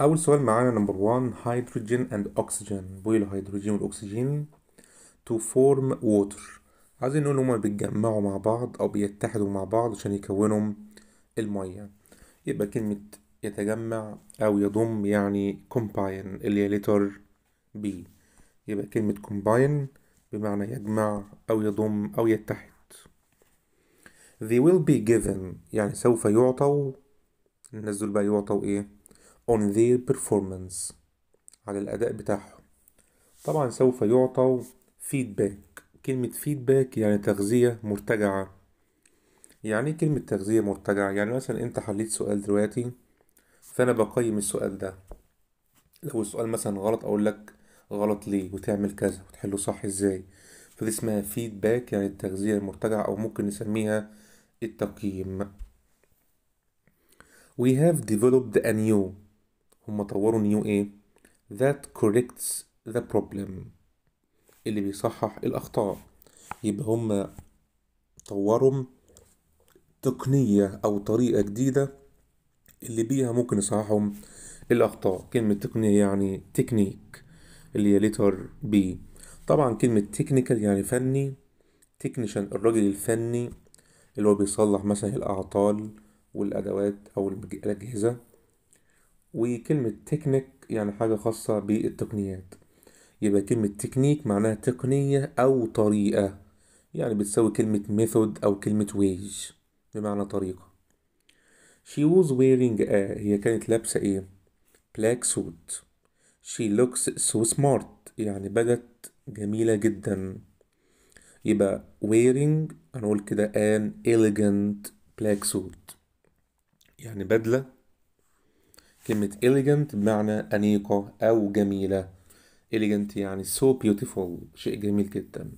اول سؤال معانا نمبر 1 هيدروجين اند اوكسجين بويل الهيدروجين والاكسجين تو فورم ووتر عايزين نقول هما بيتجمعوا مع بعض او بيتحدوا مع بعض عشان يكونوا الميه يبقى كلمه يتجمع او يضم يعني كومباين اللي هي لتر بي يبقى كلمة كومباين بمعنى يجمع أو يضم أو يتحد they will be given يعني سوف يعطوا الناس دول بقى يعطوا ايه on their performance على الأداء بتاعهم طبعا سوف يعطوا feedback كلمة feedback يعني تغذية مرتجعة يعني ايه كلمة تغذية مرتجعة يعني مثلا انت حليت سؤال دلوقتي فانا بقيم السؤال ده لو السؤال مثلا غلط اقول لك غلط ليه وتعمل كذا وتحله صح ازاي فدي اسمها فيدباك يعني التغذية المرتجعة او ممكن نسميها التقييم We have developed a new هم طوروا نيو ايه that corrects the problem اللي بيصحح الأخطاء يبقى هم طوروا تقنية أو طريقة جديدة اللي بيها ممكن يصححوا الأخطاء كلمة تقنية يعني تكنيك اللي هي ليتر بي طبعا كلمة تكنيكال يعني فني تكنيشن الراجل الفني اللي هو بيصلح مثلا الأعطال والأدوات أو الأجهزة وكلمة تكنيك يعني حاجة خاصة بالتقنيات يبقى كلمة تكنيك معناها تقنية أو طريقة يعني بتساوي كلمة ميثود أو كلمة ويج بمعنى طريقة she was wearing a هي كانت لابسة ايه black suit she looks so smart يعني بدت جميلة جدا يبقى wearing هنقول كده an elegant black suit يعني بدلة كلمة elegant بمعنى أنيقة أو جميلة elegant يعني so beautiful شيء جميل جدا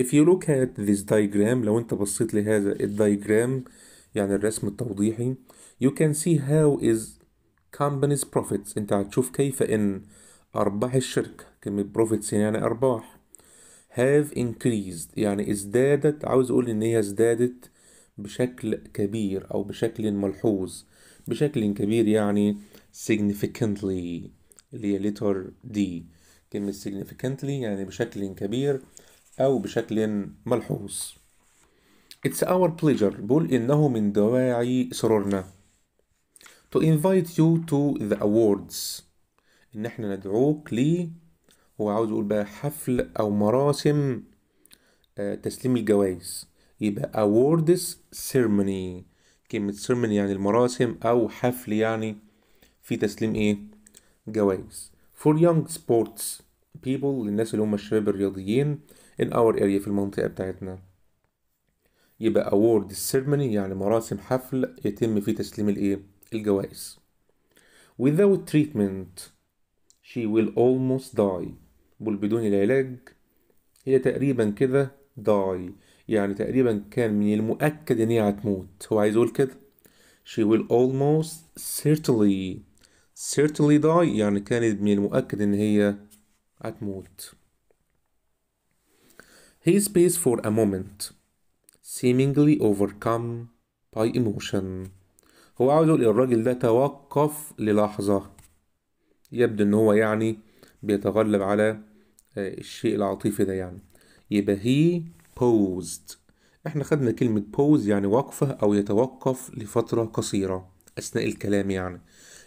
if you look at this diagram لو انت بصيت لهذا الديجرام يعني الرسم التوضيحي you can see how is company's profits انت هتشوف كيف ان أرباح الشركة كلمة profits يعني أرباح have increased يعني ازدادت عاوز أقول إن هي ازدادت بشكل كبير أو بشكل ملحوظ بشكل كبير يعني significantly اللي هي letter D كلمة significantly يعني بشكل كبير أو بشكل ملحوظ It's our pleasure بقول إنه من دواعي سرورنا to invite you to the awards إن إحنا ندعوك لي هو عاوز يقول بقى حفل أو مراسم آه، تسليم الجوائز يبقى awards ceremony كلمة سيرمن يعني المراسم أو حفل يعني في تسليم إيه جوائز for young sports people للناس اللي هم الشباب الرياضيين in our area في المنطقة بتاعتنا يبقى award ceremony يعني مراسم حفل يتم فيه تسليم الايه الجوائز without treatment she will almost die بل بدون العلاج هي تقريبا كده die يعني تقريبا كان من المؤكد ان هي هتموت هو عايز يقول كده she will almost certainly certainly die يعني كانت من المؤكد ان هي هتموت he space for a moment seemingly overcome by emotion هو عاوز يقول إيه؟ الراجل ده توقف للحظة يبدو ان هو يعني بيتغلب على آه، الشيء العاطفي ده يعني يبقى he posed احنا خدنا كلمة pose يعني وقفة أو يتوقف لفترة قصيرة أثناء الكلام يعني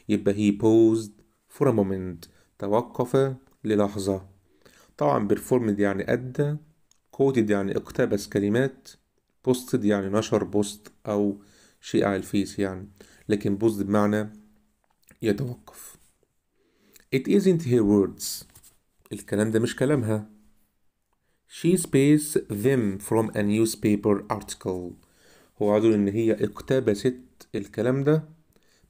يبقى he posed for a moment توقف للحظة طبعا performed يعني أدى quoted يعني اقتبس كلمات posted يعني نشر بوست أو شيء على الفيس يعني لكن بوست بمعنى يتوقف It isn't her words الكلام ده مش كلامها She spaced them from a newspaper article هو عدل إن هي اقتبست الكلام ده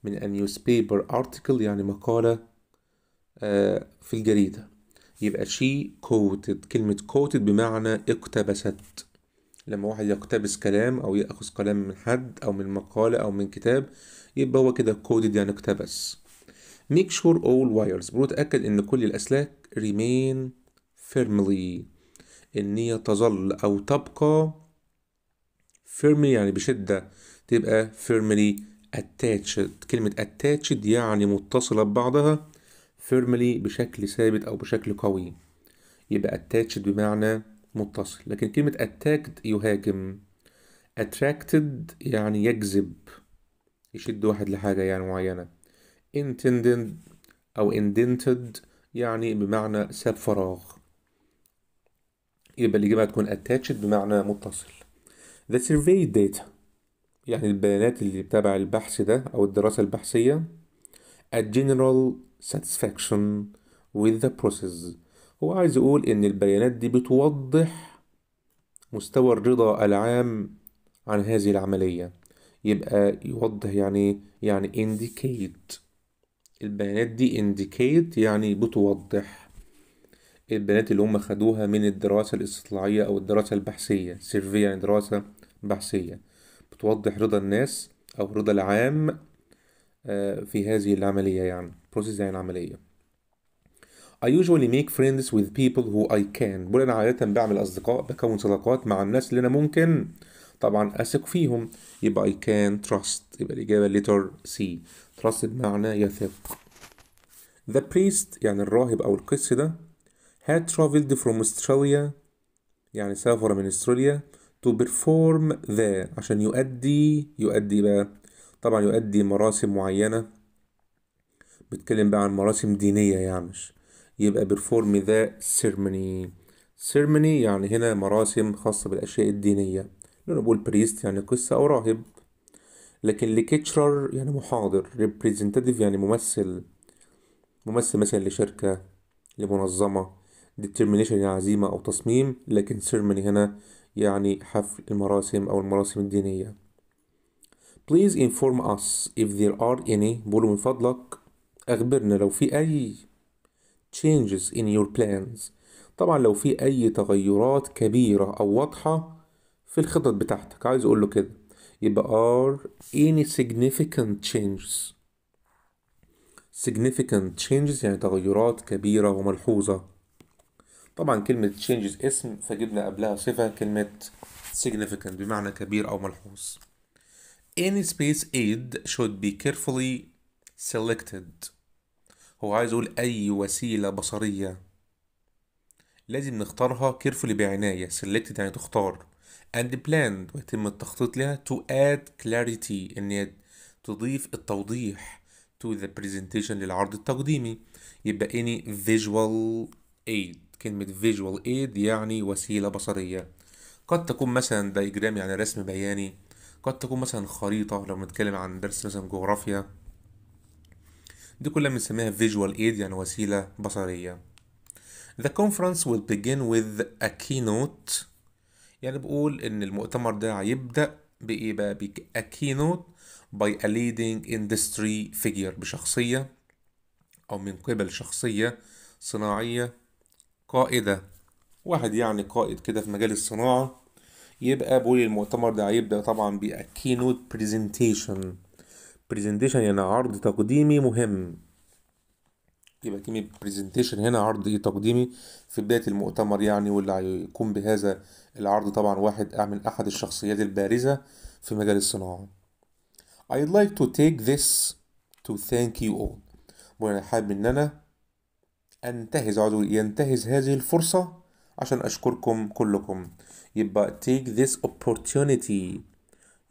من a newspaper article يعني مقالة آه، في الجريدة يبقى she quoted كلمة quoted بمعنى اقتبست لما واحد يقتبس كلام أو يأخذ كلام من حد أو من مقالة أو من كتاب يبقى هو كده quoted يعني اقتبس make sure all wires بنتأكد إن كل الأسلاك remain firmly ان هي تظل أو تبقى firmly يعني بشدة تبقى firmly attached كلمة attached يعني متصلة ببعضها firmly بشكل ثابت أو بشكل قوي يبقى attached بمعنى متصل لكن كلمة attacked يهاجم attracted يعني يجذب يشد واحد لحاجة يعني معينة intended أو indented يعني بمعنى ساب فراغ يبقى الإجابة هتكون attached بمعنى متصل the survey data يعني البيانات اللي تبع البحث ده أو الدراسة البحثية a general satisfaction with the process هو عايز يقول إن البيانات دي بتوضح مستوى الرضا العام عن هذه العملية يبقى يوضح يعني يعني indicate البيانات دي indicate يعني بتوضح البنات اللي هم خدوها من الدراسة الاستطلاعية أو الدراسة البحثية سيرفي يعني دراسة بحثية بتوضح رضا الناس أو رضا العام آه، في هذه العملية يعني بروسيس يعني عملية I usually make friends with people who I can بقول أنا عادة بعمل أصدقاء بكون صداقات مع الناس اللي أنا ممكن طبعا أثق فيهم يبقى I can trust يبقى الإجابة letter C trust بمعنى يثق The priest يعني الراهب أو القس ده had traveled from Australia يعني سافر من استراليا to perform the عشان يؤدي يؤدي بقى طبعا يؤدي مراسم معينة بتكلم بقى عن مراسم دينية يعني مش يبقى perform the ceremony ceremony يعني هنا مراسم خاصة بالأشياء الدينية لو بقول بريست يعني قصة أو راهب لكن لكتشرر يعني محاضر representative يعني ممثل ممثل مثلا لشركة لمنظمة determination يعني عزيمة أو تصميم لكن ceremony هنا يعني حفل المراسم أو المراسم الدينية Please inform us if there are any بقولوا من فضلك أخبرنا لو في أي changes in your plans طبعا لو في أي تغيرات كبيرة أو واضحة في الخطط بتاعتك عايز أقول له كده يبقى are any significant changes significant changes يعني تغيرات كبيرة وملحوظة طبعا كلمة changes اسم فجبنا قبلها صفة كلمة significant بمعنى كبير أو ملحوظ any space aid should be carefully selected هو عايز يقول أي وسيلة بصرية لازم نختارها carefully بعناية selected يعني تختار and planned ويتم التخطيط لها to add clarity إن تضيف التوضيح to the presentation للعرض التقديمي يبقى any visual aid كلمة visual aid يعني وسيلة بصرية قد تكون مثلا دايجرام يعني رسم بياني قد تكون مثلا خريطة لو بنتكلم عن درس مثلا جغرافيا دي كلها بنسميها visual aid يعني وسيلة بصرية The conference will begin with a keynote يعني بقول إن المؤتمر ده هيبدأ بإيه بقى بك a keynote by a leading industry figure بشخصية أو من قبل شخصية صناعية قائدة واحد يعني قائد كده في مجال الصناعة يبقى بقول المؤتمر ده هيبدأ طبعا بأكينوت برزنتيشن برزنتيشن يعني عرض تقديمي مهم يبقى كلمة برزنتيشن هنا عرض إيه؟ تقديمي في بداية المؤتمر يعني واللي هيقوم بهذا العرض طبعا واحد من أحد الشخصيات البارزة في مجال الصناعة I'd like to take this to thank you all وأنا حابب إن أنا أنتهز عذر ينتهز هذه الفرصة عشان أشكركم كلكم يبقى take this opportunity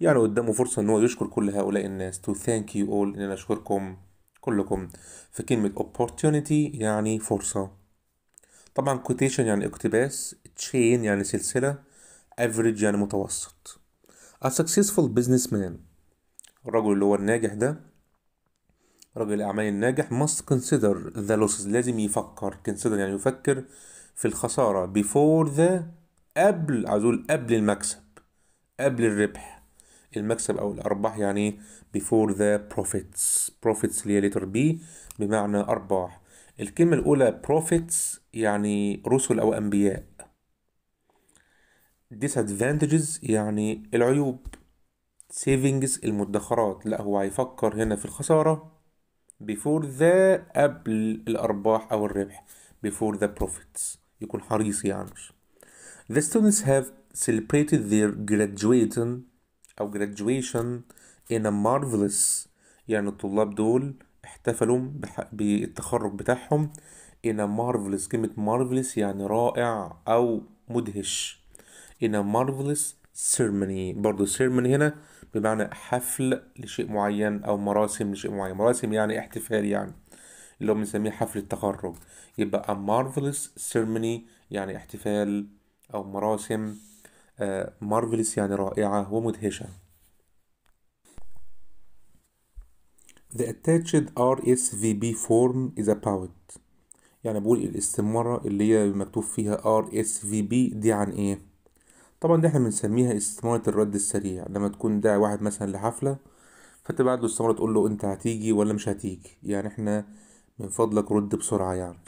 يعني قدامه فرصة إن هو يشكر كل هؤلاء الناس to thank you all إن أنا أشكركم كلكم فكلمة opportunity يعني فرصة طبعا quotation يعني اقتباس chain يعني سلسلة average يعني متوسط a successful businessman الرجل اللي هو الناجح ده رجل الأعمال الناجح must consider the losses لازم يفكر consider يعني يفكر في الخسارة before the قبل عايز أقول قبل المكسب قبل الربح المكسب أو الأرباح يعني before the profits profits اللي هي letter B بمعنى أرباح الكلمة الأولى profits يعني رسل أو أنبياء disadvantages يعني العيوب savings المدخرات لا هو هيفكر هنا في الخسارة before the قبل الأرباح أو الربح before the profits يكون حريص يعني The students have celebrated their graduation أو graduation in a marvelous يعني الطلاب دول احتفلوا بالتخرج بتاعهم in a marvelous كلمة marvelous يعني رائع أو مدهش in a marvelous سيرموني برضو سيرموني هنا بمعنى حفل لشيء معين أو مراسم لشيء معين مراسم يعني احتفال يعني اللي هو بنسميه حفل التخرج يبقى a marvelous ceremony يعني احتفال أو مراسم آه، marvelous يعني رائعة ومدهشة The attached RSVP form is a poet يعني بقول الاستمارة اللي هي مكتوب فيها RSVP دي عن ايه؟ طبعا دي احنا بنسميها استمارة الرد السريع لما تكون داعي واحد مثلا لحفلة فتبعت له استمارة تقول له انت هتيجي ولا مش هتيجي يعني احنا من فضلك رد بسرعة يعني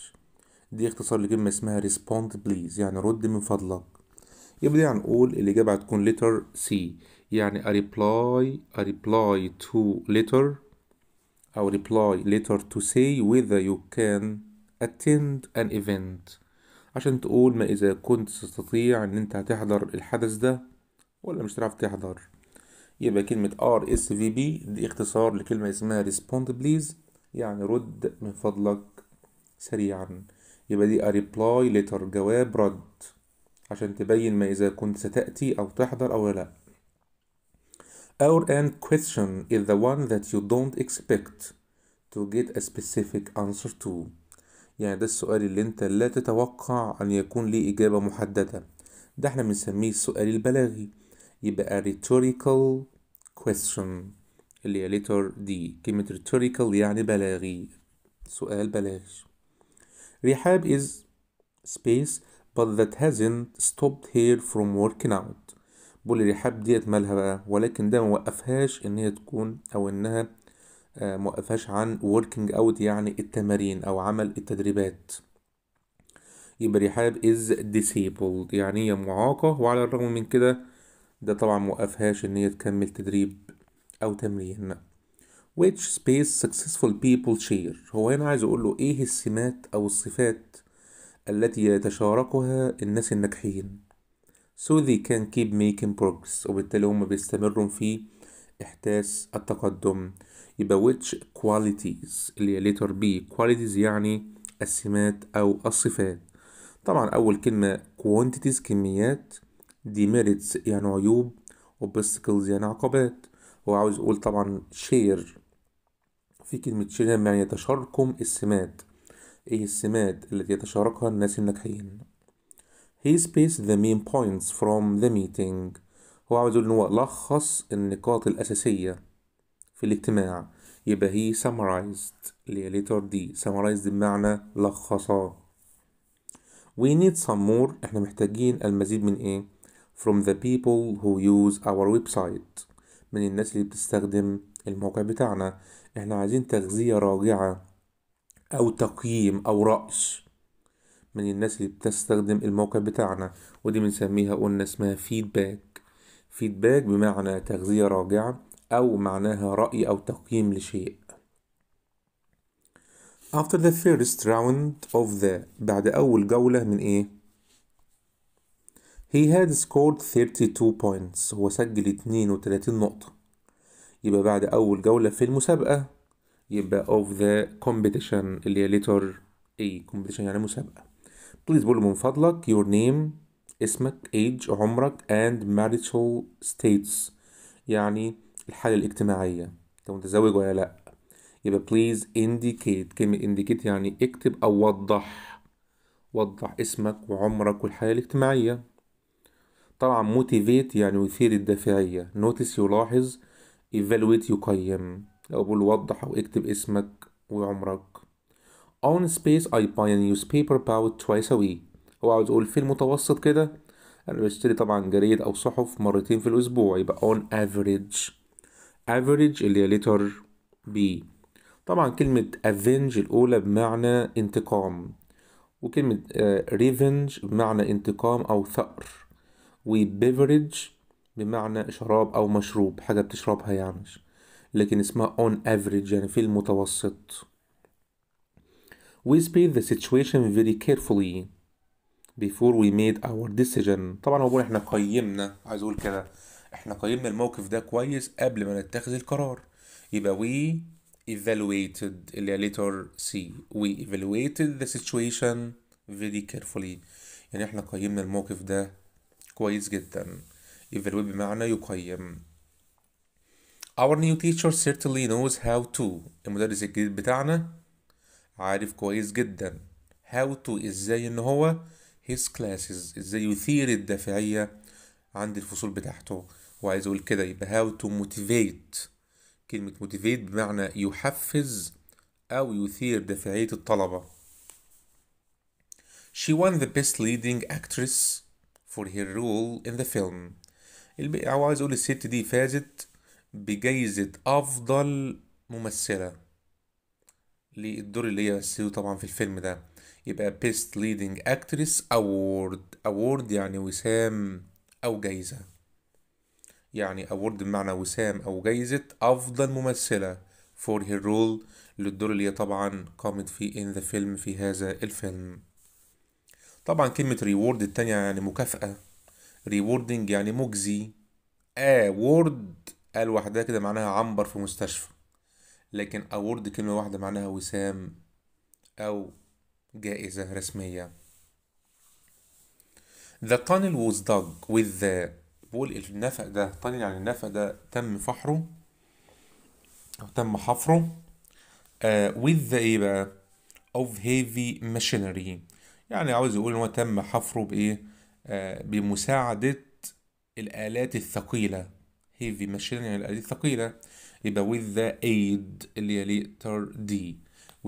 دي اختصار لكلمة اسمها respond please يعني رد من فضلك يبقى دي هنقول الإجابة هتكون letter C يعني a reply a reply to letter أو reply letter to say whether you can attend an event عشان تقول ما إذا كنت تستطيع إن أنت هتحضر الحدث ده ولا مش هتعرف تحضر يبقى كلمة RSVP دي اختصار لكلمة اسمها Respond Please يعني رد من فضلك سريعا يبقى دي a reply letter جواب رد عشان تبين ما إذا كنت ستأتي أو تحضر أو لا Our end question is the one that you don't expect to get a specific answer to يعني ده السؤال اللي انت لا تتوقع ان يكون ليه اجابة محددة ده احنا بنسميه السؤال البلاغي يبقى rhetorical question اللي هي letter D كلمة rhetorical يعني بلاغي سؤال بلاغي Rehab is space but that hasn't stopped her from working out بقول الرحاب ديت مالها بقى ولكن ده موقفهاش ان هي تكون او انها آه، موقفهاش عن working out يعني التمارين أو عمل التدريبات يبقى رحاب is disabled يعني هي معاقة وعلى الرغم من كده ده طبعا موقفهاش إن هي تكمل تدريب أو تمرين which space successful people share هو هنا عايز أقوله إيه السمات أو الصفات التي يتشاركها الناس الناجحين so they can keep making progress وبالتالي هم بيستمروا في إحداث التقدم يبقى which qualities اللي هي letter B qualities يعني السمات أو الصفات طبعا أول كلمة quantities كميات demerits يعني عيوب obstacles يعني عقبات هو عاوز يقول طبعا شير في كلمة شير يعني يتشاركم السمات ايه السمات التي يتشاركها الناس الناجحين he spaced the main points from the meeting هو عاوز يقول ان هو لخص النقاط الأساسية في الاجتماع يبقى هي summarized اللي هي letter D summarized بمعنى لخصاه we need some more احنا محتاجين المزيد من ايه from the people who use our website من الناس اللي بتستخدم الموقع بتاعنا احنا عايزين تغذية راجعة او تقييم او رأس من الناس اللي بتستخدم الموقع بتاعنا ودي بنسميها قلنا اسمها feedback feedback بمعنى تغذية راجعة أو معناها رأي أو تقييم لشيء after the first round of the بعد أول جولة من إيه he had scored 32 points هو سجل 32 نقطة يبقى بعد أول جولة في المسابقة يبقى of the competition اللي هي letter A competition يعني مسابقة please بقول من فضلك your name اسمك age عمرك and marital status يعني الحالة الاجتماعية انت متزوج ولا لأ يبقى بليز indicate كلمة indicate يعني اكتب أو وضح وضح اسمك وعمرك والحالة الاجتماعية طبعا motivate يعني يثير الدافعية notice يلاحظ evaluate يقيم لو بقول وضح أو اكتب اسمك وعمرك on space I buy a newspaper about twice a week هو عاوز يقول في المتوسط كده أنا بشتري طبعا جريد أو صحف مرتين في الأسبوع يبقى on average average اللي هي letter B طبعا كلمة avenge الأولى بمعنى انتقام وكلمة آه، revenge بمعنى انتقام أو ثأر وbeverage بمعنى شراب أو مشروب حاجة بتشربها يعني لكن اسمها on average يعني في المتوسط We speed the situation very carefully before we made our decision طبعا هو احنا قيمنا عايز اقول كده احنا قيمنا الموقف ده كويس قبل ما نتخذ القرار يبقى we evaluated اللي هي letter C we evaluated the situation very carefully يعني احنا قيمنا الموقف ده كويس جدا evaluate بمعنى يقيم our new teacher certainly knows how to المدرس الجديد بتاعنا عارف كويس جدا how to ازاي ان هو his classes ازاي يثير الدافعية عند الفصول بتاعته وعايز اقول كده يبقى هاو تو موتيفيت كلمة موتيفيت بمعنى يحفز أو يثير دافعية الطلبة She won the best leading actress for her role in the film هو عايز اقول الست دي فازت بجايزة أفضل ممثلة للدور اللي هي مثلته طبعا في الفيلم ده يبقى best leading actress award award يعني وسام أو جايزة يعني أورد بمعنى وسام أو جايزة أفضل ممثلة for her role للدور اللي هي طبعا قامت فيه in the film في هذا الفيلم طبعا كلمة reward التانية يعني مكافأة rewarding يعني مجزي award قال وحدها كده معناها عنبر في مستشفى لكن award كلمة واحدة معناها وسام أو جائزة رسمية The tunnel was dug with the بقول النفق ده طالع يعني النفق ده تم فحره أو تم حفره آه with the إيه بقى of heavy machinery يعني عاوز يقول إن هو تم حفره بإيه آه بمساعدة الآلات الثقيلة heavy machinery يعني الآلات الثقيلة يبقى with the aid اللي هي letter دي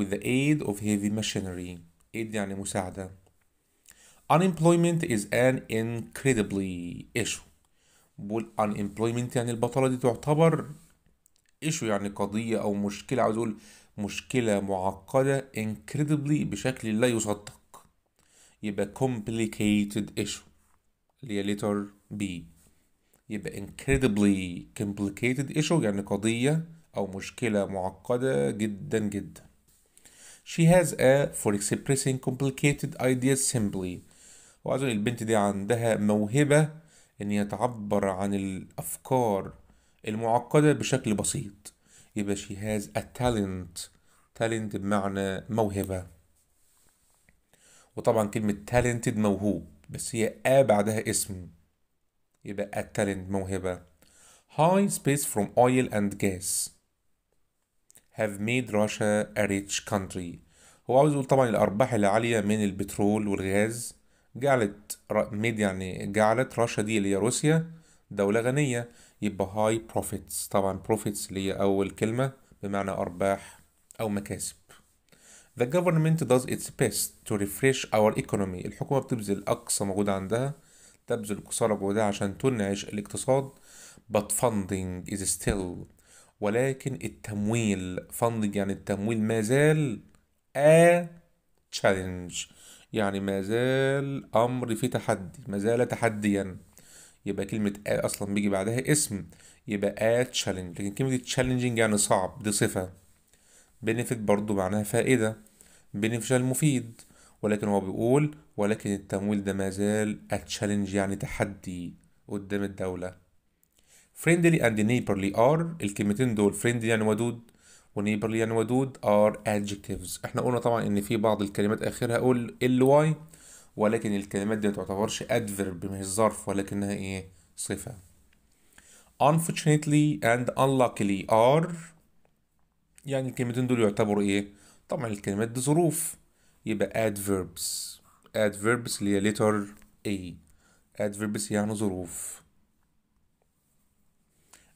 with the aid of heavy machinery aid يعني مساعدة unemployment is an incredibly issue بقول unemployment يعني البطالة دي تعتبر ايشو يعني قضية أو مشكلة عاوز أقول مشكلة معقدة incredibly بشكل لا يصدق يبقى complicated issue اللي هي letter B يبقى incredibly complicated issue يعني قضية أو مشكلة معقدة جدا جدا She has a for expressing complicated ideas simply وعايز البنت دي عندها موهبة ان يتعبر عن الافكار المعقده بشكل بسيط يبقى she has a talent talent بمعنى موهبه وطبعا كلمه talented موهوب بس هي آ بعدها اسم يبقى a talent موهبه high space from oil and gas have made Russia a rich country هو عاوز يقول طبعا الأرباح العالية من البترول والغاز جعلت ميد يعني جعلت رشا دي اللي هي روسيا دولة غنية يبقى هاي بروفيتس طبعا بروفيتس اللي هي أول كلمة بمعنى أرباح أو مكاسب The government does its best to refresh our economy الحكومة بتبذل أقصى مجهود عندها تبذل قصارى جهودها عشان تنعش الاقتصاد but funding is still ولكن التمويل funding يعني التمويل ما زال a challenge يعني ما زال أمر في تحدي ما زال تحديا يبقى كلمة آ أصلا بيجي بعدها اسم يبقى آ تشالنج لكن كلمة تشالنجينج يعني صعب دي صفة بنفيت برضو معناها فائدة بنفشل مفيد ولكن هو بيقول ولكن التمويل ده ما زال تشالنج يعني تحدي قدام الدولة friendly and neighborly are الكلمتين دول friendly يعني ودود ونيبرلي يعني ودود are adjectives احنا قلنا طبعا ان في بعض الكلمات اخرها قول واي ولكن الكلمات دي ما تعتبرش adverb مش ظرف ولكنها ايه صفة unfortunately and unluckily are يعني الكلمتين دول يعتبروا ايه طبعا الكلمات دي ظروف يبقى adverbs adverbs اللي هي letter A adverbs يعني ظروف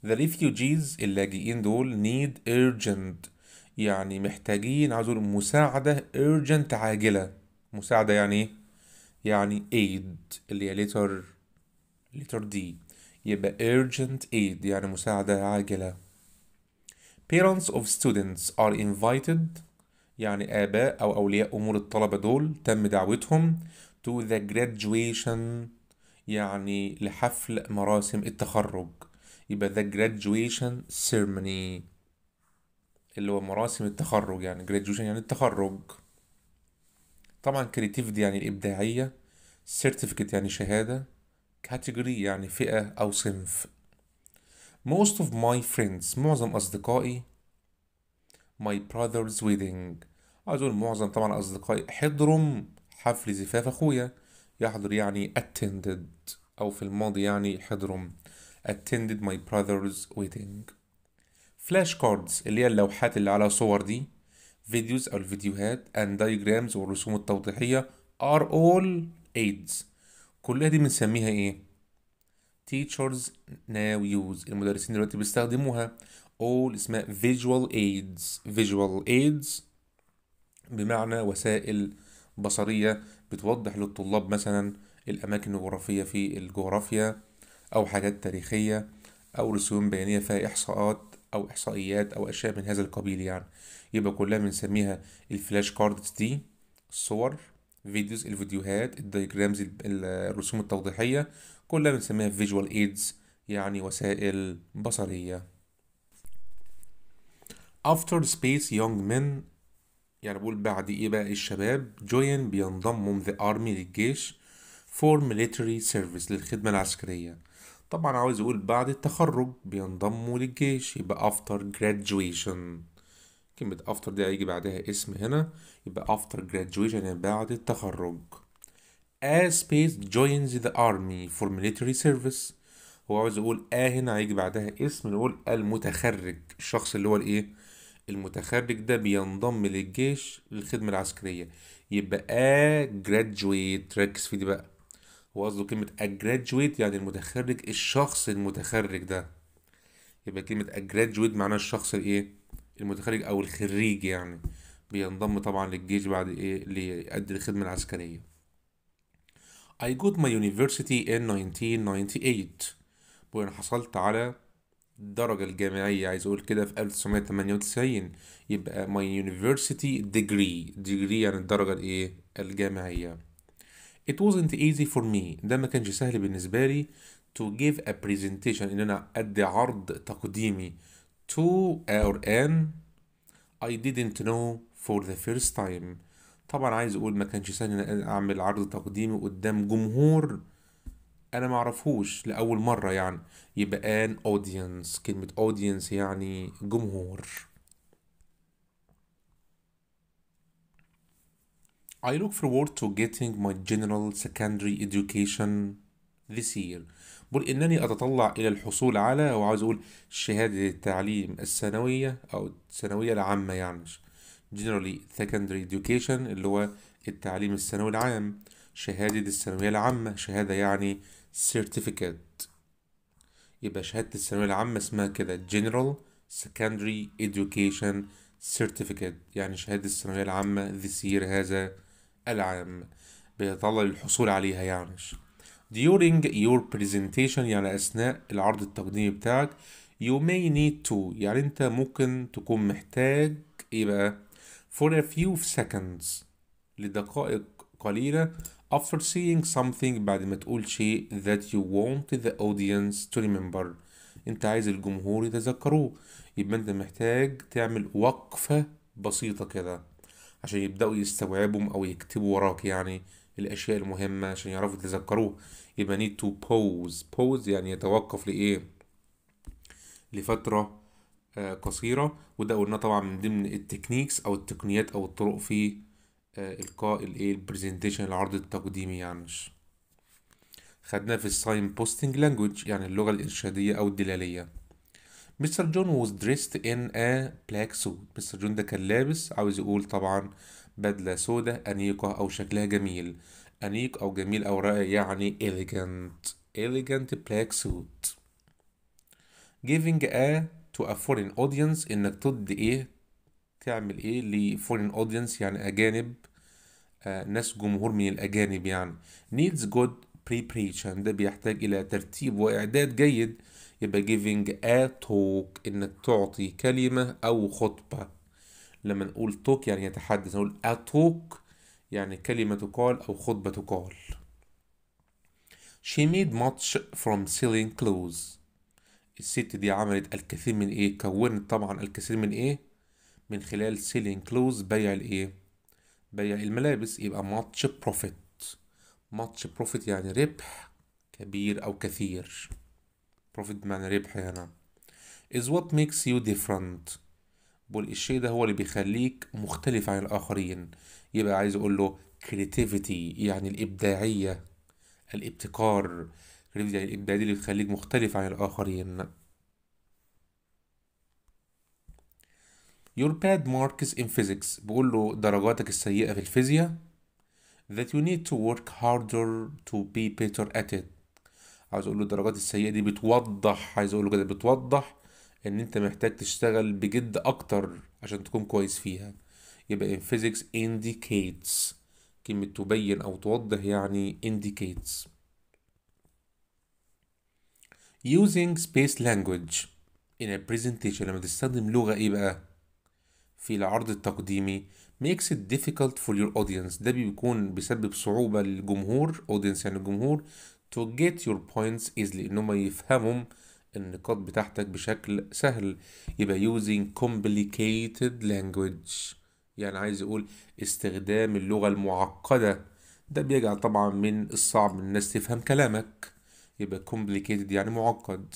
The refugees اللاجئين دول need urgent يعني محتاجين عاوز مساعدة urgent عاجلة مساعدة يعني ايه؟ يعني aid اللي هي letter letter D يبقى urgent aid يعني مساعدة عاجلة Parents of students are invited يعني آباء أو أولياء أمور الطلبة دول تم دعوتهم to the graduation يعني لحفل مراسم التخرج يبقى ده graduation ceremony اللي هو مراسم التخرج يعني graduation يعني التخرج طبعا creativity يعني الإبداعية certificate يعني شهادة category يعني فئة أو صنف most of my friends معظم أصدقائي my brother's wedding أظن أقول معظم طبعا أصدقائي حضروا حفل زفاف أخويا يحضر يعني attended أو في الماضي يعني حضرم attended my brother's wedding فلاش كاردز اللي هي اللوحات اللي على صور دي فيديوز أو الفيديوهات and diagrams والرسوم التوضيحية are all aids كلها دي بنسميها ايه teachers now use المدرسين دلوقتي بيستخدموها all اسمها visual aids visual aids بمعنى وسائل بصرية بتوضح للطلاب مثلا الأماكن الجغرافية في الجغرافيا أو حاجات تاريخية أو رسوم بيانية فيها إحصاءات أو إحصائيات أو أشياء من هذا القبيل يعني يبقى كلها بنسميها الفلاش كاردز دي الصور فيديوز الفيديوهات الدايجرامز الرسوم التوضيحية كلها بنسميها فيجوال ايدز يعني وسائل بصرية after space young men يعني بقول بعد ايه بقى الشباب join بينضمهم the army للجيش for military service للخدمة العسكرية طبعا عاوز يقول بعد التخرج بينضموا للجيش يبقى after graduation كلمة after دي هيجي بعدها اسم هنا يبقى after graduation يعني بعد التخرج A space joins the army for military service هو عاوز يقول A هنا هيجي بعدها اسم نقول المتخرج الشخص اللي هو الايه المتخرج ده بينضم للجيش للخدمة العسكرية يبقى A graduate ركز في دي بقى وقصده كلمة graduate يعني المتخرج الشخص المتخرج ده يبقى كلمة graduate معناها الشخص الايه المتخرج او الخريج يعني بينضم طبعا للجيش بعد ايه ليأدي الخدمة العسكرية I got my university in 1998 وأنا حصلت على الدرجة الجامعية عايز أقول كده في 1998 يبقى my university degree degree يعني الدرجة الإيه الجامعية It wasn't easy for me ده ما كانش سهل بالنسبة لي to give a presentation إن أنا أدي عرض تقديمي to or an I didn't know for the first time طبعا عايز أقول ما كانش سهل إن أنا أعمل عرض تقديمي قدام جمهور أنا اعرفهوش لأول مرة يعني يبقى an audience كلمة audience يعني جمهور I look forward to getting my general secondary education this year بقول إنني أتطلع إلى الحصول على أو عاوز أقول شهادة التعليم الثانوية أو الثانوية العامة يعني generally secondary education اللي هو التعليم الثانوي العام شهادة الثانوية العامة شهادة يعني certificate يبقى شهادة الثانوية العامة اسمها كده general secondary education certificate يعني شهادة الثانوية العامة this year هذا العام بيتطلب الحصول عليها يعني during your presentation يعني أثناء العرض التقديمي بتاعك you may need to يعني أنت ممكن تكون محتاج إيه بقى for a few seconds لدقائق قليلة after seeing something بعد ما تقول شيء that you want the audience to remember أنت عايز الجمهور يتذكروه يبقى أنت محتاج تعمل وقفة بسيطة كده عشان يبداوا يستوعبوا او يكتبوا وراك يعني الاشياء المهمه عشان يعرفوا يتذكروه يبقى نيد تو بوز بوز يعني يتوقف لايه لفتره آه، قصيره وده قلنا طبعا من ضمن التكنيكس او التقنيات او الطرق في آه، القاء الايه البرزنتيشن العرض التقديمي يعني خدناه في الساين بوستنج لانجوج يعني اللغه الارشاديه او الدلاليه مستر جون was dressed in a black suit مستر جون ده كان لابس عاوز يقول طبعا بدلة سودة أنيقة أو شكلها جميل أنيق أو جميل أو رائع يعني elegant elegant black suit giving a to a foreign audience إنك تدي إيه تعمل إيه ل foreign audience يعني أجانب آه ناس جمهور من الأجانب يعني needs good preparation ده بيحتاج إلى ترتيب وإعداد جيد يبقى giving a talk انك تعطي كلمة او خطبة لما نقول talk يعني يتحدث نقول a talk يعني كلمة تقال او خطبة تقال she made much from selling clothes الست دي عملت الكثير من ايه كونت طبعا الكثير من ايه من خلال selling clothes بيع الايه بيع الملابس يبقى much profit much profit يعني ربح كبير او كثير profit بمعنى ربح هنا is what makes you different بقول الشيء ده هو اللي بيخليك مختلف عن الآخرين يبقى عايز أقول له creativity يعني الإبداعية الابتكار creativity يعني الإبداعية دي اللي بتخليك مختلف عن الآخرين your bad marks in physics بقول له درجاتك السيئة في الفيزياء that you need to work harder to be better at it عايز اقول له الدرجات السيئه دي بتوضح عايز اقول له كده بتوضح ان انت محتاج تشتغل بجد اكتر عشان تكون كويس فيها يبقى in physics indicates كلمة تبين أو توضح يعني indicates using space language in a presentation لما تستخدم لغة إيه بقى في العرض التقديمي makes it difficult for your audience ده بيكون بيسبب صعوبة للجمهور audience يعني الجمهور to get your points easily ان هما يفهموا النقاط بتاعتك بشكل سهل يبقى using complicated language يعني عايز يقول استخدام اللغة المعقدة ده بيجعل طبعا من الصعب الناس تفهم كلامك يبقى complicated يعني معقد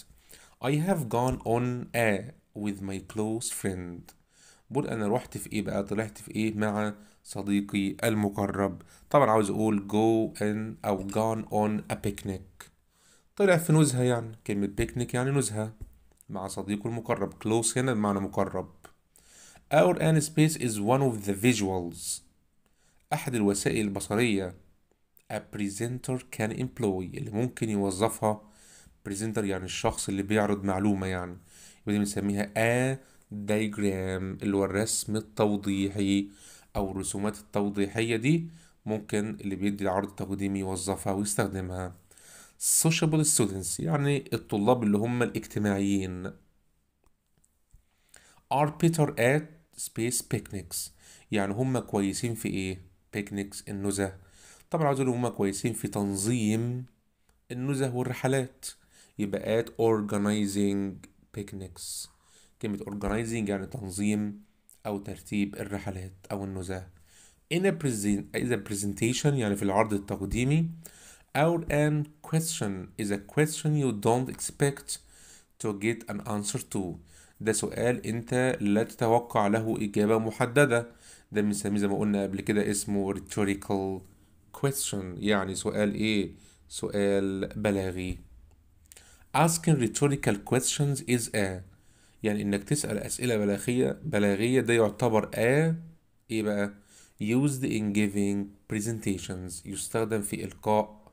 I have gone on a with my close friend بقول أنا روحت في إيه بقى طلعت في إيه مع صديقي المقرب طبعا عاوز اقول go in او gone on a picnic طلع في نزهة يعني كلمة picnic يعني نزهة مع صديقه المقرب close هنا بمعنى مقرب Our an space is one of the visuals أحد الوسائل البصرية a presenter can employ اللي ممكن يوظفها presenter يعني الشخص اللي بيعرض معلومة يعني يبقى بنسميها a diagram اللي هو الرسم التوضيحي أو الرسومات التوضيحية دي ممكن اللي بيدي العرض التقديمي يوظفها ويستخدمها sociable students يعني الطلاب اللي هم الاجتماعيين are better at space picnics يعني هم كويسين في ايه picnics النزه طبعا عاوز هم كويسين في تنظيم النزه والرحلات يبقى at organizing picnics كلمة organizing يعني تنظيم أو ترتيب الرحلات أو النزهة in a, present, is a presentation يعني في العرض التقديمي or an question is a question you don't expect to get an answer to ده سؤال انت لا تتوقع له إجابة محددة ده بنسميه زي ما قلنا قبل كده اسمه rhetorical question يعني سؤال ايه سؤال بلاغي asking rhetorical questions is a يعني انك تسأل اسئلة بلاغية بلاغية ده يعتبر اه ايه بقى used in giving presentations يستخدم في إلقاء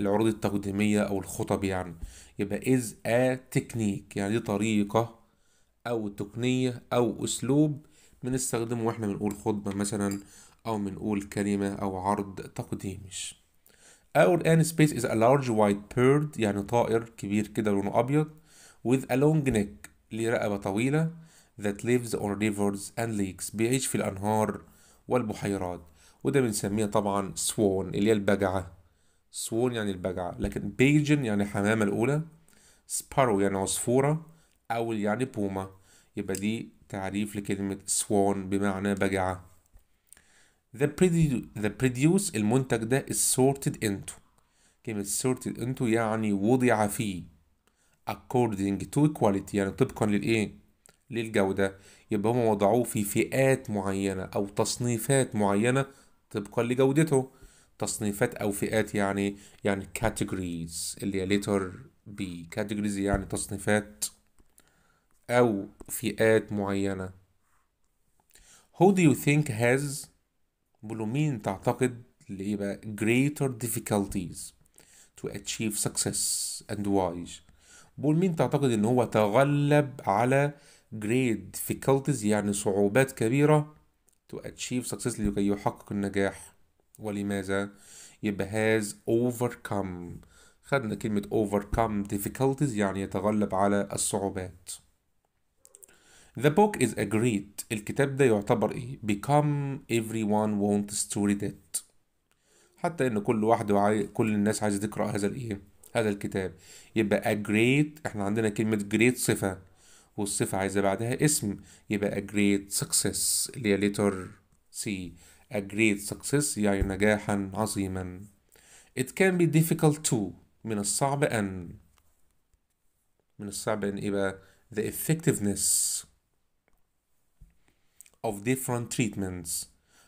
العروض التقديمية أو الخطب يعني يبقى is a technique يعني دي طريقة أو تقنية أو أسلوب بنستخدمه وإحنا بنقول خطبة مثلا أو بنقول كلمة أو عرض تقديمي Our an space is a large white bird يعني طائر كبير كده لونه أبيض with a long neck ليه رقبة طويلة that lives on rivers and lakes بيعيش في الأنهار والبحيرات وده بنسميه طبعا سوون اللي هي البجعة سوون يعني البجعة لكن بيجن يعني حمامة الأولى سبارو يعني عصفورة أول يعني بوما يبقى دي تعريف لكلمة swan بمعنى بجعة the produce المنتج ده is sorted into كلمة sorted into يعني وضع فيه according to quality يعني طبقا للايه للجودة يبقى هم وضعوه في فئات معينة أو تصنيفات معينة طبقا لجودته تصنيفات أو فئات يعني يعني categories اللي هي letter B categories يعني تصنيفات أو فئات معينة Who do you think has بقول مين تعتقد اللي يبقى greater difficulties to achieve success and why بقول مين تعتقد ان هو تغلب على great difficulties يعني صعوبات كبيرة to achieve success لكي يحقق النجاح ولماذا؟ يبقى has overcome خدنا كلمة overcome difficulties يعني يتغلب على الصعوبات The book is a great الكتاب ده يعتبر ايه؟ become everyone wants to read it حتى ان كل واحد وعاي... كل الناس عايزة تقرأ هذا الايه؟ هذا الكتاب يبقى a great احنا عندنا كلمة great صفة والصفة عايزة بعدها اسم يبقى a great success اللي هي letter C a great success يعني نجاحا عظيما it can be difficult to من الصعب أن من الصعب أن إيه بقى the effectiveness of different treatments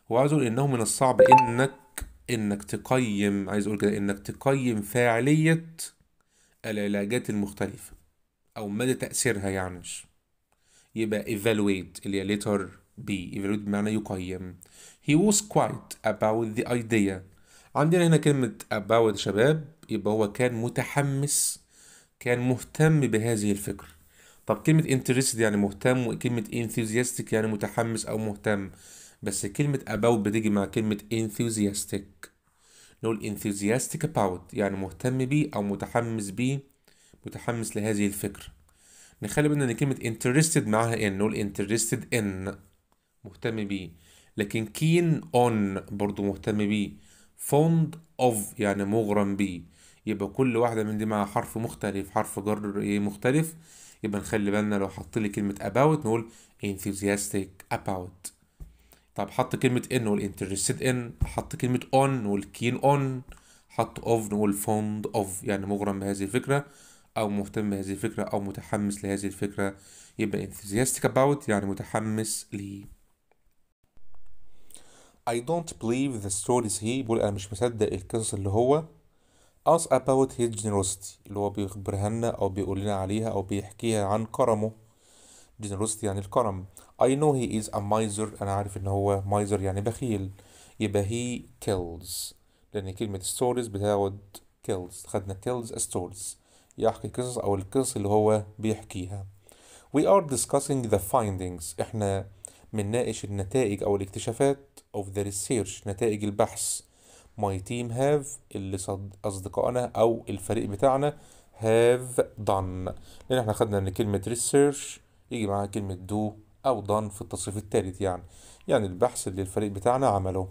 واعذر إنه من الصعب إنك انك تقيم عايز اقول كده انك تقيم فاعلية العلاجات المختلفة او مدى تأثيرها يعني يبقى evaluate اللي هي letter B evaluate بمعنى يقيم he was quiet about the idea عندنا هنا كلمة about شباب يبقى هو كان متحمس كان مهتم بهذه الفكرة طب كلمة interested يعني مهتم وكلمة enthusiastic يعني متحمس أو مهتم بس كلمة about بتيجي مع كلمة enthusiastic نقول enthusiastic about يعني مهتم بيه أو متحمس بيه متحمس لهذه الفكرة نخلي بالنا إن كلمة interested معاها إن نقول interested in مهتم بيه لكن keen on برضو مهتم بيه fond of يعني مغرم بيه يبقى كل واحدة من دي معاها حرف مختلف حرف جر إيه مختلف يبقى نخلي بالنا لو حطيلي كلمة about نقول enthusiastic about طب حط كلمة ان والانترستد ان حط كلمة اون والكين اون حط اوف نقول اوف يعني مغرم بهذه الفكرة او مهتم بهذه الفكرة او متحمس لهذه الفكرة يبقى enthusiastic about يعني متحمس ليه I don't believe the stories he بيقول انا مش مصدق القصص اللي هو us about his generosity اللي هو بيخبرها لنا او بيقول لنا عليها او بيحكيها عن كرمه generosity يعني الكرم I know he is a miser أنا عارف إن هو miser يعني بخيل يبقى he kills لأن كلمة stories بتاخد kills خدنا tells stories يحكي قصص أو القصص اللي هو بيحكيها We are discussing the findings إحنا بنناقش النتائج أو الاكتشافات of the research نتائج البحث My team have اللي أصدقائنا أو الفريق بتاعنا have done لأن إحنا خدنا إن كلمة research يجي معاها كلمة do أو done في التصريف الثالث يعني يعني البحث اللي الفريق بتاعنا عمله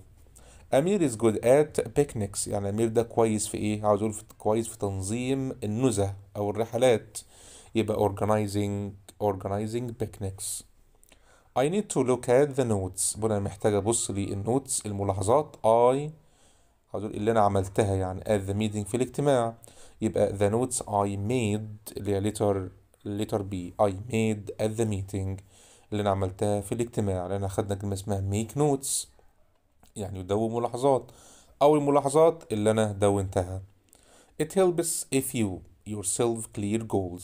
أمير is good at picnics يعني أمير ده كويس في إيه؟ عاوز أقول كويس في تنظيم النزه أو الرحلات يبقى organizing organizing picnics I need to look at the notes بنا محتاج أبص النوتس الملاحظات I عاوز أقول اللي أنا عملتها يعني at the meeting في الاجتماع يبقى the notes I made اللي هي letter letter B I made at the meeting اللي انا عملتها في الاجتماع لان خدنا كلمه اسمها ميك نوتس يعني دون ملاحظات او الملاحظات اللي انا دونتها it helps if you yourself clear goals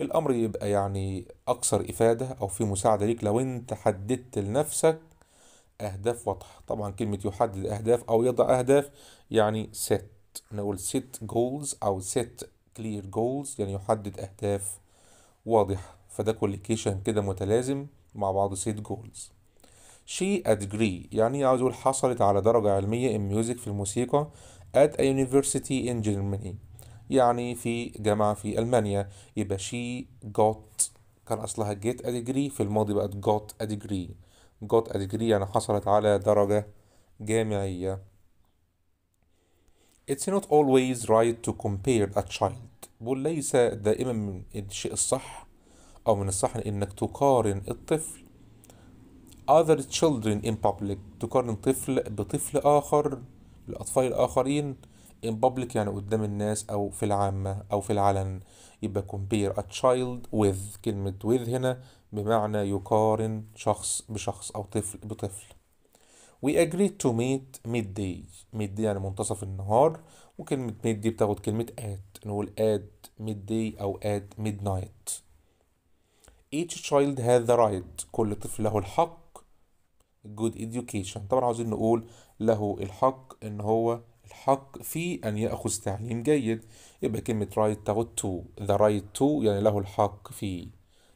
الامر يبقى يعني اكثر افاده او في مساعده ليك لو انت حددت لنفسك اهداف واضحه طبعا كلمه يحدد اهداف او يضع اهداف يعني set نقول set goals او set clear goals يعني يحدد اهداف واضحه فده كوليكيشن كده متلازم مع بعض سيت جولز شي at degree يعني عاوز اقول حصلت على درجة علمية in music في الموسيقى at a university in Germany يعني في جامعة في ألمانيا يبقى she got كان أصلها get a degree في الماضي بقت got a degree got a degree يعني حصلت على درجة جامعية It's not always right to compare a child بقول ليس دائما الشيء الصح أو من الصح إنك تقارن الطفل other children in public تقارن طفل بطفل آخر الأطفال الآخرين in public يعني قدام الناس أو في العامة أو في العلن يبقى compare a child with كلمة with هنا بمعنى يقارن شخص بشخص أو طفل بطفل We agreed to meet midday midday يعني منتصف النهار وكلمة midday بتاخد كلمة at نقول at midday أو at midnight each child has the right كل طفل له الحق good education طبعا عاوزين نقول له الحق ان هو الحق في ان ياخذ تعليم جيد يبقى كلمه right تاخد to the right to يعني له الحق في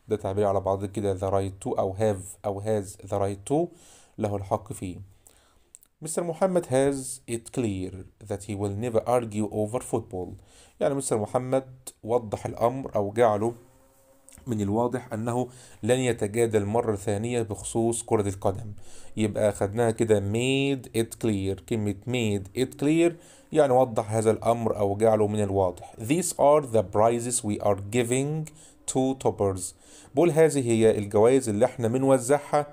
ده تعبير على بعض كده the right to او have او has the right to له الحق فيه مستر محمد has it clear that he will never argue over football يعني مستر محمد وضح الأمر أو جعله من الواضح انه لن يتجادل مرة ثانية بخصوص كرة القدم يبقى خدناها كده made it clear كلمة made it clear يعني وضح هذا الامر او جعله من الواضح these are the prizes we are giving to toppers بقول هذه هي الجوائز اللي احنا بنوزعها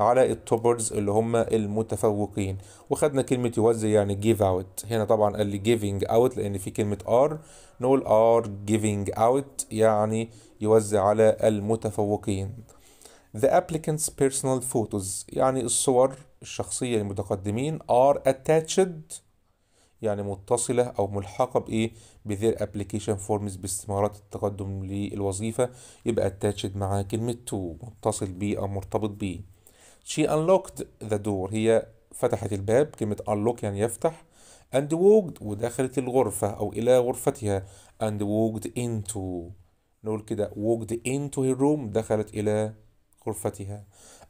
على التوبرز اللي هم المتفوقين وخدنا كلمة يوزع يعني جيف اوت هنا طبعا قال لي giving اوت لان في كلمة ار نقول ار giving اوت يعني يوزع على المتفوقين The applicant's personal photos يعني الصور الشخصية للمتقدمين are attached يعني متصلة أو ملحقة بإيه؟ بذير application forms باستمارات التقدم للوظيفة يبقى attached مع كلمة to متصل بيه أو مرتبط بيه She unlocked the door هي فتحت الباب كلمة unlock يعني يفتح and walked ودخلت الغرفة أو إلى غرفتها and walked into نقول كده walked into her room دخلت إلى غرفتها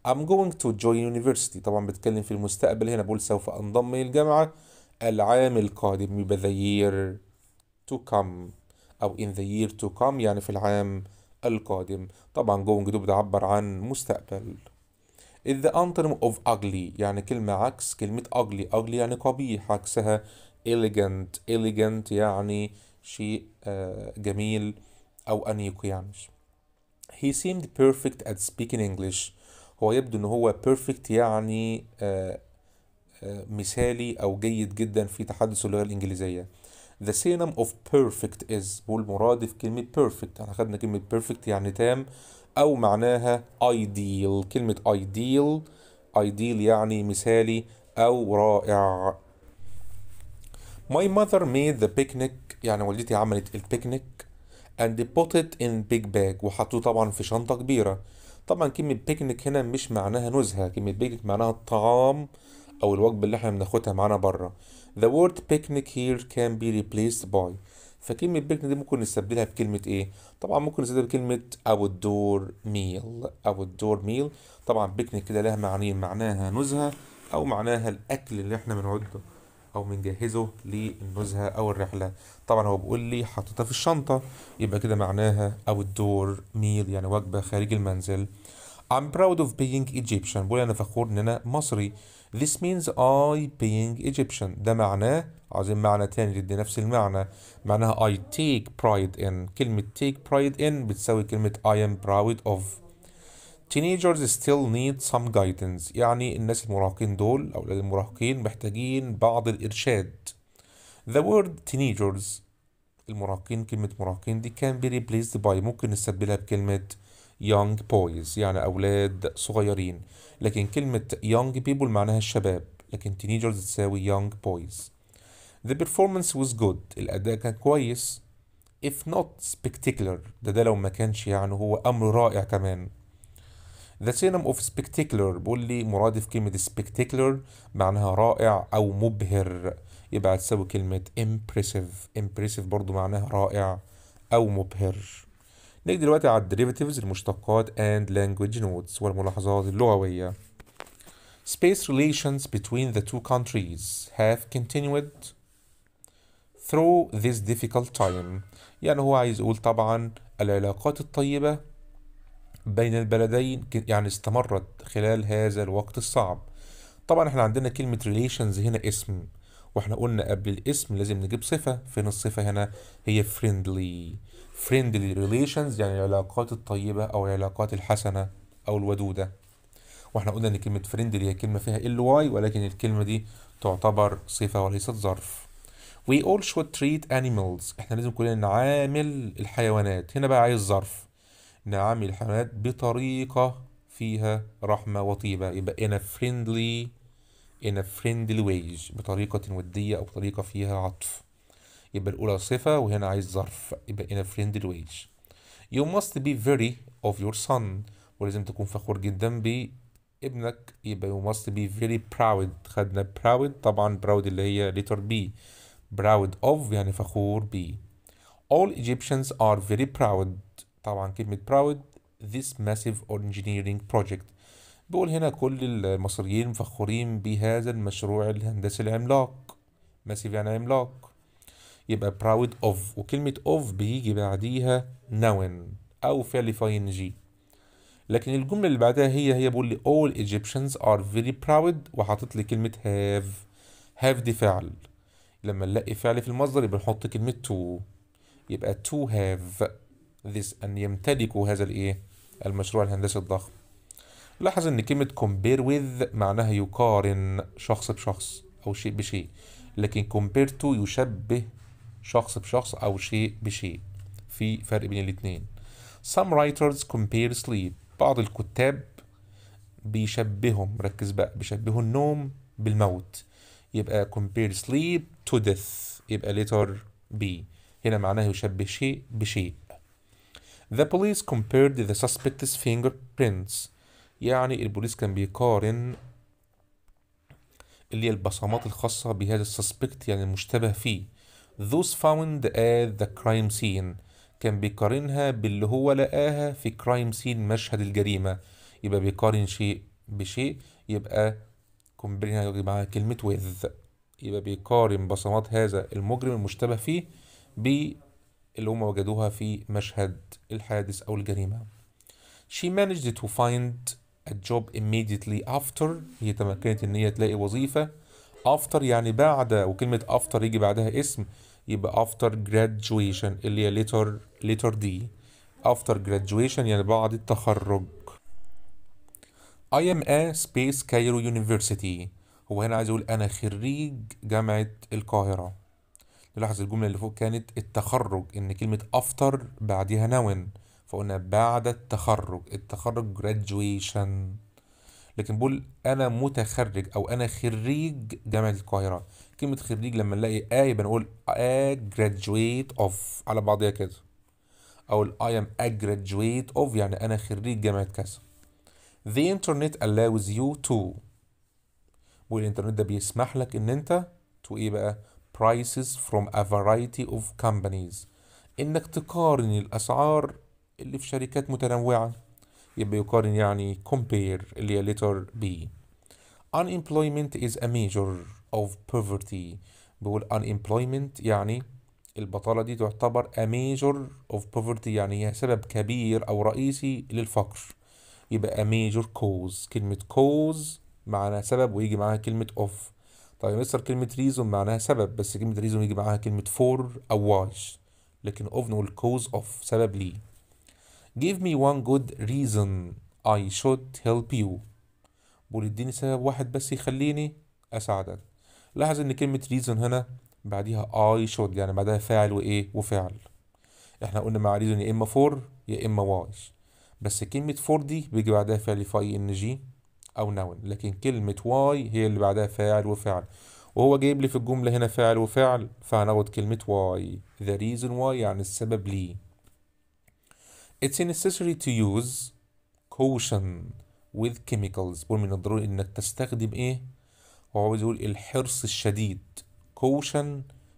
I'm going to join university طبعا بتكلم في المستقبل هنا بقول سوف أنضم للجامعة العام القادم يبقى the year to come أو in the year to come يعني في العام القادم طبعا going to بتعبر عن مستقبل is the antonym of ugly يعني كلمة عكس كلمة ugly ugly يعني قبيح عكسها elegant elegant يعني شيء آه، جميل أو أنيق يعني he seemed perfect at speaking English هو يبدو ان هو perfect يعني آه، آه، مثالي او جيد جدا في تحدث اللغة الانجليزية the synonym of perfect is والمرادف كلمة perfect احنا خدنا كلمة perfect يعني تام او معناها ideal كلمة ideal ideal يعني مثالي او رائع My mother made the picnic يعني والدتي عملت البيكنيك and put it in big bag وحطوه طبعا في شنطة كبيرة طبعا كلمة بيكنيك هنا مش معناها نزهة كلمة بيكنيك معناها الطعام أو الوجبة اللي احنا بناخدها معانا بره The word picnic here can be replaced by فكلمة picnic دي ممكن نستبدلها بكلمة ايه؟ طبعا ممكن نستبدلها بكلمة outdoor meal outdoor meal طبعا picnic كده لها معنيين معناها نزهة أو معناها الأكل اللي احنا بنعده أو بنجهزه للنزهة أو الرحلة طبعا هو بيقول لي حاططها في الشنطة يبقى كده معناها outdoor meal يعني وجبة خارج المنزل I'm proud of being Egyptian بقول أنا فخور إن أنا مصري This means I being Egyptian ده معناه عايزين معنى تاني يدي نفس المعنى معناها I take pride in كلمة take pride in بتساوي كلمة I am proud of Teenagers still need some guidance يعني الناس المراهقين دول أو المراهقين محتاجين بعض الإرشاد The word teenagers المراهقين كلمة مراهقين دي can be replaced by ممكن نستبدلها بكلمة young boys يعني أولاد صغيرين لكن كلمة young people معناها الشباب لكن teenagers تساوي young boys The performance was good الأداء كان كويس if not spectacular ده ده لو ما كانش يعني هو أمر رائع كمان The synonym of spectacular بيقول لي مرادف كلمة spectacular معناها رائع أو مبهر يبقى هتساوي كلمة impressive impressive برضو معناها رائع أو مبهر نيجي دلوقتي على الديريفاتيفز المشتقات and language notes والملاحظات اللغوية Space relations between the two countries have continued through this difficult time يعني هو عايز يقول طبعا العلاقات الطيبة بين البلدين يعني استمرت خلال هذا الوقت الصعب طبعا احنا عندنا كلمة relations هنا اسم واحنا قلنا قبل الاسم لازم نجيب صفة فين الصفة هنا هي friendly friendly relations يعني العلاقات الطيبة أو العلاقات الحسنة أو الودودة واحنا قلنا ان كلمة friendly هي كلمة فيها ال واي ولكن الكلمة دي تعتبر صفة وليست ظرف We all should treat animals احنا لازم كلنا نعامل الحيوانات هنا بقى عايز ظرف نعامل الحيوانات بطريقة فيها رحمة وطيبة يبقى in a friendly in a friendly way بطريقة ودية أو بطريقة فيها عطف يبقى الأولى صفة وهنا عايز ظرف يبقى in a friendly way. you must be very of your son ولازم تكون فخور جدا بابنك يبقى you must be very proud خدنا proud طبعا proud اللي هي letter B proud of يعني فخور بيه all Egyptians are very proud طبعا كلمة proud this massive engineering project بيقول هنا كل المصريين مفخورين بهذا المشروع الهندسي العملاق massive يعني عملاق يبقى proud of وكلمة of بيجي بعديها noun أو فعل جي لكن الجملة اللي بعدها هي هي بقول لي all Egyptians are very proud وحاطط لي كلمة have have دي فعل لما نلاقي فعل في المصدر يبقى نحط كلمة to يبقى to have this أن يمتلكوا هذا الإيه المشروع الهندسي الضخم لاحظ ان كلمة compare with معناها يقارن شخص بشخص او شيء بشيء لكن compare to يشبه شخص بشخص أو شيء بشيء في فرق بين الاتنين some writers compare sleep بعض الكتاب بيشبههم ركز بقى بيشبهوا النوم بالموت يبقى compare sleep to death يبقى letter B هنا معناه يشبه شيء بشيء The police compared the suspect's fingerprints يعني البوليس كان بيقارن اللي هي البصمات الخاصة بهذا السسبكت يعني المشتبه فيه those found at the crime scene كان بيقارنها باللي هو لقاها في crime scene مشهد الجريمة يبقى بيقارن شيء بشيء يبقى معاها كلمة with يبقى بيقارن بصمات هذا المجرم المشتبه فيه باللي هم وجدوها في مشهد الحادث أو الجريمة She managed to find a job immediately after هي تمكنت إن هي تلاقي وظيفة افتر يعني بعد وكلمه افتر يجي بعدها اسم يبقى افتر graduation اللي هي ليتر ليتر دي افتر graduation يعني بعد التخرج I am a space Cairo University هو هنا عايز اقول انا خريج جامعة القاهرة نلاحظ الجملة اللي فوق كانت التخرج ان كلمة افتر بعدها نون فقلنا بعد التخرج التخرج graduation لكن بقول انا متخرج او انا خريج جامعه القاهره كلمه خريج لما نلاقي اي بنقول I جراديويت اوف على بعضيها كده او اي ام ا جراديويت اوف يعني انا خريج جامعه كذا The internet allows you to والإنترنت ده بيسمح لك إن أنت تو إيه بقى prices from a variety of companies إنك تقارن الأسعار اللي في شركات متنوعة يبقى يقارن يعني compare اللي هي letter B unemployment is a measure of poverty بقول unemployment يعني البطالة دي تعتبر a major of poverty يعني هي سبب كبير أو رئيسي للفقر يبقى a major cause كلمة cause معناها سبب ويجي معاها كلمة of طيب يا مستر كلمة reason معناها سبب بس كلمة reason يجي معاها كلمة for أو why لكن of نقول cause of سبب ليه give me one good reason I should help you بقول اديني سبب واحد بس يخليني اساعدك لاحظ ان كلمة reason هنا بعديها I should يعني بعدها فاعل وايه وفعل احنا قلنا مع reason يا اما for يا اما why بس كلمة for دي بيجي بعدها فعل في ان جي او noun لكن كلمة why هي اللي بعدها فاعل وفعل وهو جايب لي في الجملة هنا فاعل وفعل فهناخد كلمة why the reason why يعني السبب ليه It's necessary to use caution with chemicals بقول من الضروري انك تستخدم ايه هو عاوز يقول الحرص الشديد caution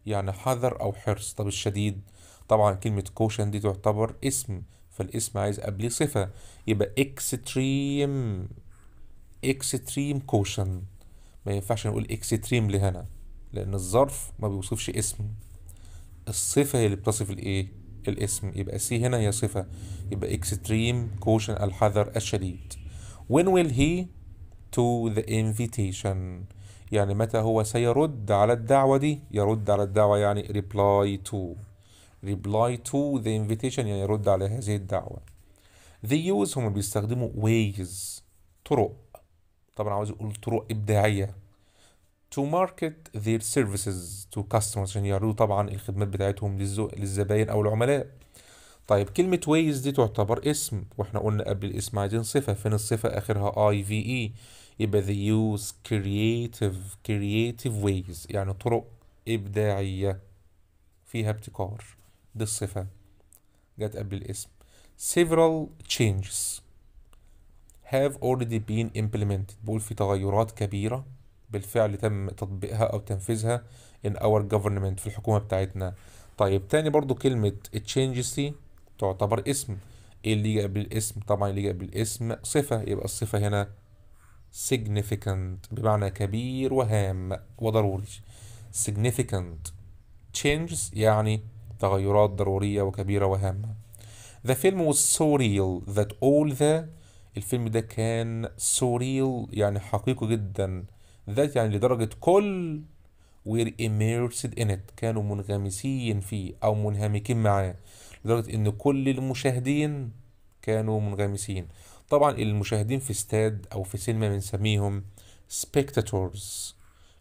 يعني حذر او حرص طب الشديد طبعا كلمة caution دي تعتبر اسم فالاسم عايز قبليه صفة يبقى extreme extreme caution ما ينفعش نقول extreme لهنا لان الظرف ما بيوصفش اسم الصفة هي اللي بتصف الايه الاسم يبقى سي هنا هي صفة يبقى اكستريم كوشن الحذر الشديد when will he to the invitation يعني متى هو سيرد على الدعوة دي يرد على الدعوة يعني reply to reply to the invitation يعني يرد على هذه الدعوة they use هم بيستخدموا ways طرق طبعا عاوز يقول طرق إبداعية to market their services to customers عشان يعرضوا طبعا الخدمات بتاعتهم للزباين او العملاء طيب كلمة ways دي تعتبر اسم واحنا قلنا قبل الاسم عايزين صفة فين الصفة اخرها i v e يبقى they use creative creative ways يعني طرق ابداعية فيها ابتكار دي الصفة جت قبل الاسم several changes have already been implemented بقول في تغيرات كبيرة بالفعل تم تطبيقها أو تنفيذها in our government في الحكومة بتاعتنا طيب تاني برضو كلمة changes تعتبر اسم ايه اللي يجي قبل الاسم طبعا اللي يجي قبل الاسم صفة يبقى الصفة هنا significant بمعنى كبير وهام وضروري significant changes يعني تغيرات ضرورية وكبيرة وهامة The film was so real that all the الفيلم ده كان so real يعني حقيقي جدا ذات يعني لدرجة كل were immersed in it كانوا منغمسين فيه أو منهمكين معاه لدرجة إن كل المشاهدين كانوا منغمسين طبعا المشاهدين في استاد أو في سينما بنسميهم spectators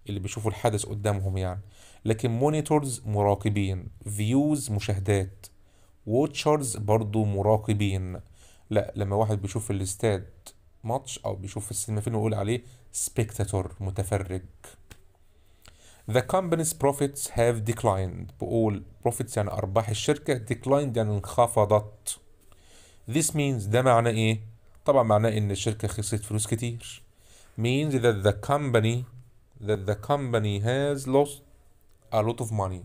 اللي بيشوفوا الحدث قدامهم يعني لكن monitors مراقبين views مشاهدات watchers برضو مراقبين لا لما واحد بيشوف الاستاد ماتش او بيشوف السينما فيلم ويقول عليه سبيكتاتور متفرج The company's profits have declined بقول profits يعني أرباح الشركة declined يعني انخفضت This means ده معناه إيه؟ طبعا معناه إن الشركة خسرت فلوس كتير means that the company that the company has lost a lot of money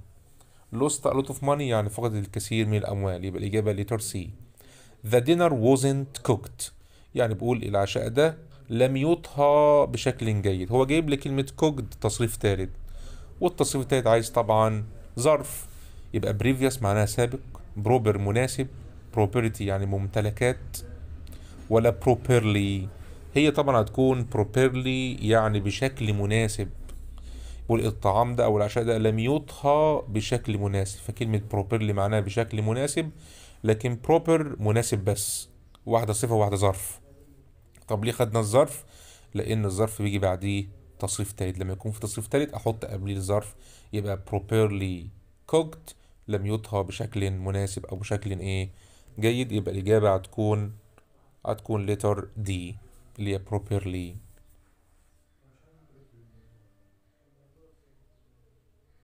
lost a lot of money يعني فقدت الكثير من الأموال يبقى الإجابة letter C The dinner wasn't cooked يعني بقول العشاء ده لم يطهى بشكل جيد هو جايب لي كلمة كوجد تصريف ثالث والتصريف الثالث عايز طبعا ظرف يبقى بريفيوس معناها سابق بروبر مناسب بروبرتي يعني ممتلكات ولا بروبرلي هي طبعا هتكون بروبرلي يعني بشكل مناسب والطعام ده او العشاء ده لم يطهى بشكل مناسب فكلمة بروبرلي معناها بشكل مناسب لكن بروبر مناسب بس واحدة صفة وواحدة ظرف طب ليه خدنا الظرف لان الظرف بيجي بعديه تصريف تالت لما يكون في تصريف تالت احط قبليه الظرف يبقى properly cooked لم يطهى بشكل مناسب او بشكل ايه جيد يبقى الاجابه هتكون هتكون letter D اللي هي properly